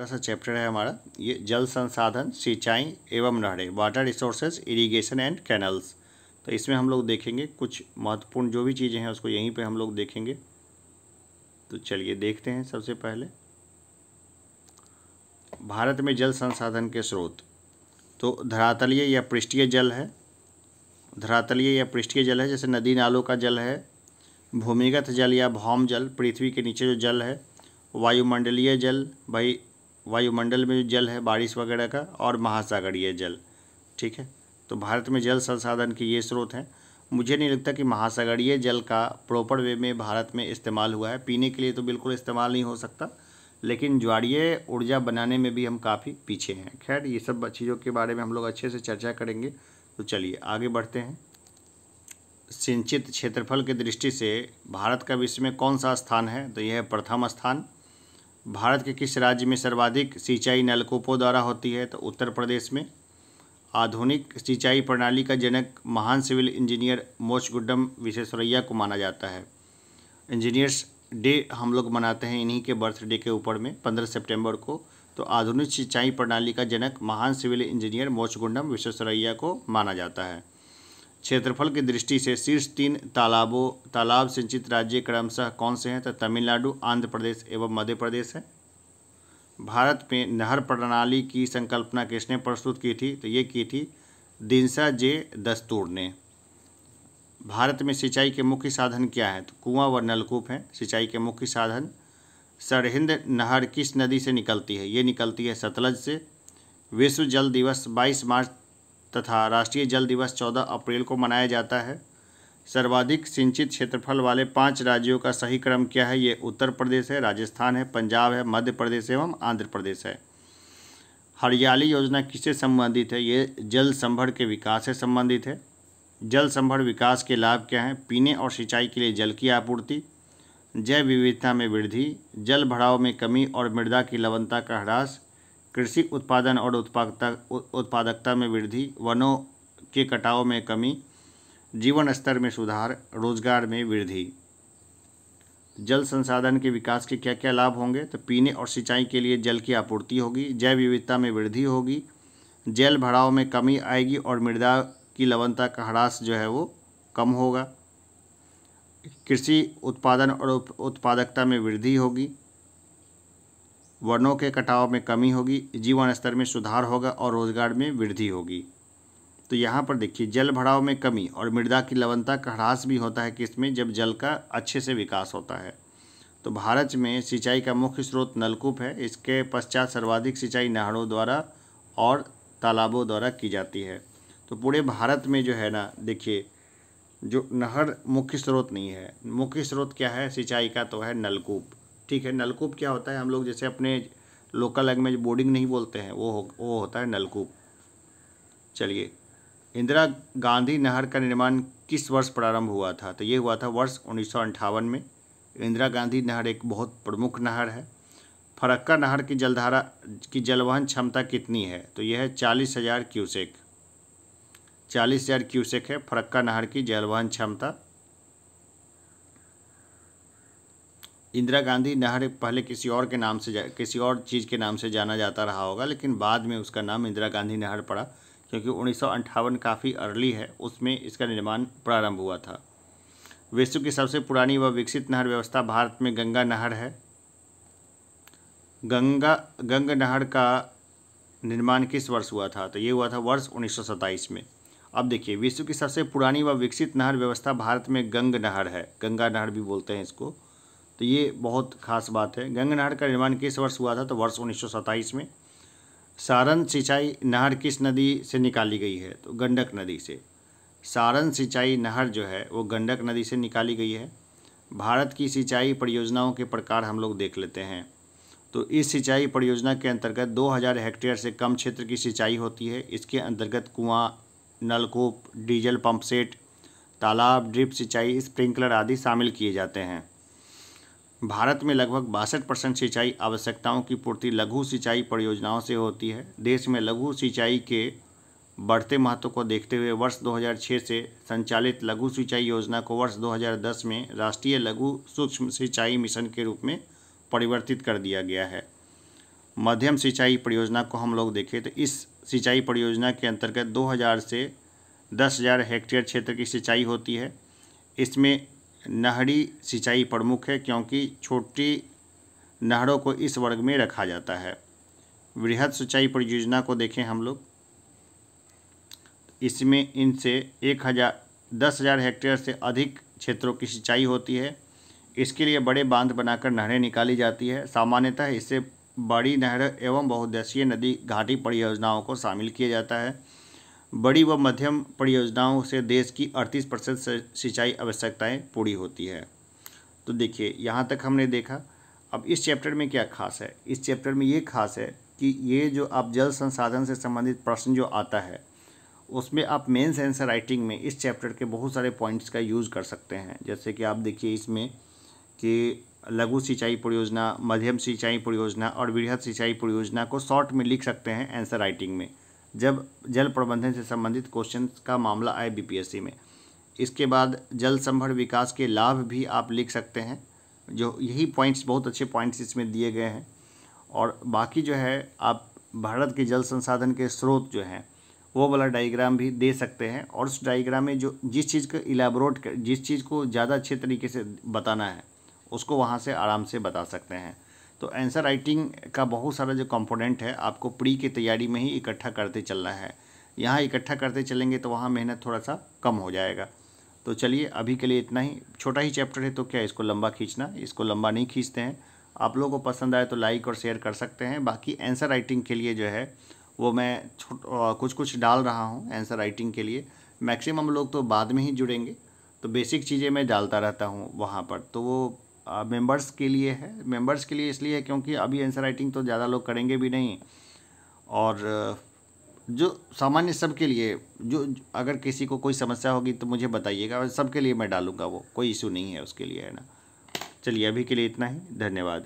छोटा सा चैप्टर है हमारा ये जल संसाधन सिंचाई एवं नहरें water resources irrigation and canals तो इसमें हम लोग देखेंगे कुछ महत्वपूर्ण जो भी चीज़ें हैं उसको यहीं पे हम लोग देखेंगे तो चलिए देखते हैं सबसे पहले भारत में जल संसाधन के स्रोत तो धरातलीय या पृष्ठीय जल है धरातलीय या पृष्ठीय जल है जैसे नदी नालों का जल है भूमिगत जल या भौम जल पृथ्वी के नीचे जो जल है वायुमंडलीय जल भाई वायुमंडल में जल है बारिश वगैरह का और महासागरीय जल ठीक है तो भारत में जल संसाधन के ये स्रोत हैं मुझे नहीं लगता कि महासागरीय जल का प्रॉपर वे में भारत में इस्तेमाल हुआ है पीने के लिए तो बिल्कुल इस्तेमाल नहीं हो सकता लेकिन ज्वारीय ऊर्जा बनाने में भी हम काफ़ी पीछे हैं खैर ये सब चीज़ों के बारे में हम लोग अच्छे से चर्चा करेंगे तो चलिए आगे बढ़ते हैं सिंचित क्षेत्रफल की दृष्टि से भारत का विश्व में कौन सा स्थान है तो यह प्रथम स्थान भारत के किस राज्य में सर्वाधिक सिंचाई नलकूपों द्वारा होती है तो उत्तर प्रदेश में आधुनिक सिंचाई प्रणाली का जनक महान सिविल इंजीनियर मोच गुड्डम विश्वेश्वरैया को माना जाता है इंजीनियर्स डे हम लोग मनाते हैं इन्हीं के बर्थडे के ऊपर में पंद्रह सितंबर को तो आधुनिक सिंचाई प्रणाली का जनक महान civil engineer Mokshagundam Visvesvaraya को माना जाता है क्षेत्रफल की दृष्टि से शीर्ष तीन तालाबों तालाब सिंचित राज्य क्रमशः कौन से हैं तो तमिलनाडु आंध्र प्रदेश एवं मध्य प्रदेश है भारत में नहर प्रणाली की संकल्पना किसने प्रस्तुत की थी तो ये की थी दिनसा जे दस्तूर ने भारत में सिंचाई के मुख्य साधन क्या है तो कुआं व नलकूप हैं सिंचाई के मुख्य साधन सरहिंद नहर किस नदी से निकलती है ये निकलती है सतलज से विश्व जल दिवस 22 मार्च तथा राष्ट्रीय जल दिवस 14 अप्रैल को मनाया जाता है सर्वाधिक सिंचित क्षेत्रफल वाले पांच राज्यों का सही क्रम क्या है ये उत्तर प्रदेश है राजस्थान है पंजाब है मध्य प्रदेश एवं आंध्र प्रदेश है हरियाली योजना किससे संबंधित है ये जल संभर के विकास से संबंधित है जल संभर विकास के लाभ क्या हैं पीने और सिंचाई के लिए जल की आपूर्ति जैव विविधता में वृद्धि जल भराव में कमी और मृदा की लवणता का ह्रास कृषि उत्पादन और उत्पादकता उत्पादकता में वृद्धि वनों के कटाव में कमी जीवन स्तर में सुधार रोजगार में वृद्धि जल संसाधन के विकास के क्या क्या लाभ होंगे तो पीने और सिंचाई के लिए जल की आपूर्ति होगी जैव विविधता में वृद्धि होगी जल भराव में कमी आएगी और मृदा की लवणता का ह्रास जो है वो कम होगा कृषि उत्पादन और उत्पादकता में वृद्धि होगी वनों के कटाव में कमी होगी जीवन स्तर में सुधार होगा और रोजगार में वृद्धि होगी तो यहाँ पर देखिए जल भराव में कमी और मृदा की लवनता का ह्रास भी होता है कि इसमें जब जल का अच्छे से विकास होता है तो भारत में सिंचाई का मुख्य स्रोत नलकूप है इसके पश्चात सर्वाधिक सिंचाई नहरों द्वारा और तालाबों द्वारा की जाती है तो पूरे भारत में जो है ना देखिए जो नहर मुख्य स्रोत नहीं है मुख्य स्रोत क्या है सिंचाई का तो है नलकूप ठीक है नलकूप क्या होता है हम लोग जैसे अपने लोकल लैंग्वेज बोर्डिंग नहीं बोलते हैं वो हो, वो होता है नलकूप चलिए इंदिरा गांधी नहर का निर्माण किस वर्ष प्रारंभ हुआ था तो ये हुआ था वर्ष उन्नीस में इंदिरा गांधी नहर एक बहुत प्रमुख नहर है फरक्का नहर की जलधारा की जलवहन क्षमता कितनी है तो यह है चालीस हज़ार क्यूसेक चालीस हज़ार क्यूसेक है फरक्का नहर की जलवहन क्षमता इंदिरा गांधी नहर पहले किसी और के नाम से किसी और चीज़ के नाम से जाना जाता रहा होगा लेकिन बाद में उसका नाम इंदिरा गांधी नहर पड़ा क्योंकि उन्नीस काफ़ी अर्ली है उसमें इसका निर्माण प्रारंभ हुआ था विश्व की सबसे पुरानी व विकसित नहर व्यवस्था भारत में गंगा नहर है गंगा गंगा नहर का निर्माण किस वर्ष हुआ था तो ये हुआ था वर्ष उन्नीस में अब देखिए विश्व की सबसे पुरानी व विकसित नहर व्यवस्था भारत में गंग नहर है गंगा नहर भी बोलते हैं इसको तो ये बहुत खास बात है गंगा नहर का निर्माण किस वर्ष हुआ था तो वर्ष उन्नीस में सारण सिंचाई नहर किस नदी से निकाली गई है तो गंडक नदी से सारण सिंचाई नहर जो है वो गंडक नदी से निकाली गई है भारत की सिंचाई परियोजनाओं के प्रकार हम लोग देख लेते हैं तो इस सिंचाई परियोजना के अंतर्गत 2000 हेक्टेयर से कम क्षेत्र की सिंचाई होती है इसके अंतर्गत कुआं नलकूप डीजल पंप सेट तालाब ड्रिप सिंचाई स्प्रिंकलर आदि शामिल किए जाते हैं भारत में लगभग बासठ परसेंट सिंचाई आवश्यकताओं की पूर्ति लघु सिंचाई परियोजनाओं से होती है देश में लघु सिंचाई के बढ़ते महत्व को देखते हुए वर्ष 2006 से संचालित लघु सिंचाई योजना को वर्ष 2010 में राष्ट्रीय लघु सूक्ष्म सिंचाई मिशन के रूप में परिवर्तित कर दिया गया है मध्यम सिंचाई परियोजना को हम लोग देखें तो इस सिंचाई परियोजना के अंतर्गत 2000 से 10000 हेक्टेयर क्षेत्र की सिंचाई होती है इसमें नहरी सिंचाई प्रमुख है क्योंकि छोटी नहरों को इस वर्ग में रखा जाता है वृहद सिंचाई परियोजना को देखें हम लोग इसमें इनसे एक हज़ार दस हज़ार हेक्टेयर से अधिक क्षेत्रों की सिंचाई होती है इसके लिए बड़े बांध बनाकर नहरें निकाली जाती है सामान्यतः इससे बड़ी नहर एवं बहुदेशीय नदी घाटी परियोजनाओं को शामिल किया जाता है बड़ी व मध्यम परियोजनाओं से देश की अड़तीस परसेंट सिंचाई आवश्यकताएं पूरी होती है तो देखिए यहाँ तक हमने देखा अब इस चैप्टर में क्या खास है इस चैप्टर में ये खास है कि ये जो आप जल संसाधन से संबंधित प्रश्न जो आता है उसमें आप मेन्स एंसर राइटिंग में इस चैप्टर के बहुत सारे पॉइंट्स का यूज़ कर सकते हैं जैसे कि आप देखिए इसमें कि लघु सिंचाई परियोजना मध्यम सिंचाई परियोजना और वृहद सिंचाई परियोजना को शॉर्ट में लिख सकते हैं आंसर राइटिंग में जब जल प्रबंधन से संबंधित क्वेश्चन का मामला आए बीपीएससी में इसके बाद जल संभर विकास के लाभ भी आप लिख सकते हैं जो यही पॉइंट्स बहुत अच्छे पॉइंट्स इसमें दिए गए हैं और बाकी जो है आप भारत के जल संसाधन के स्रोत जो हैं वो वाला डायग्राम भी दे सकते हैं और उस डायग्राम में जो जिस चीज़ को इलेबोरेट कर जिस चीज़ को ज़्यादा अच्छे तरीके से बताना है उसको वहाँ से आराम से बता सकते हैं तो आंसर राइटिंग का बहुत सारा जो कंपोनेंट है आपको प्री की तैयारी में ही इकट्ठा करते चलना है यहाँ इकट्ठा करते चलेंगे तो वहाँ मेहनत थोड़ा सा कम हो जाएगा तो चलिए अभी के लिए इतना ही छोटा ही चैप्टर है तो क्या इसको लंबा खींचना इसको लंबा नहीं खींचते हैं आप लोगों को पसंद आए तो लाइक और शेयर कर सकते हैं बाकी आंसर राइटिंग के लिए जो है वो मैं कुछ कुछ डाल रहा हूँ आंसर राइटिंग के लिए मैक्सिमम लोग तो बाद में ही जुड़ेंगे तो बेसिक चीज़ें मैं डालता रहता हूँ वहाँ पर तो वो मेंबर्स के लिए है मेंबर्स के लिए इसलिए है क्योंकि अभी आंसर राइटिंग तो ज़्यादा लोग करेंगे भी नहीं और जो सामान्य सबके लिए जो अगर किसी को कोई समस्या होगी तो मुझे बताइएगा सबके लिए मैं डालूंगा वो कोई इशू नहीं है उसके लिए है ना चलिए अभी के लिए इतना ही धन्यवाद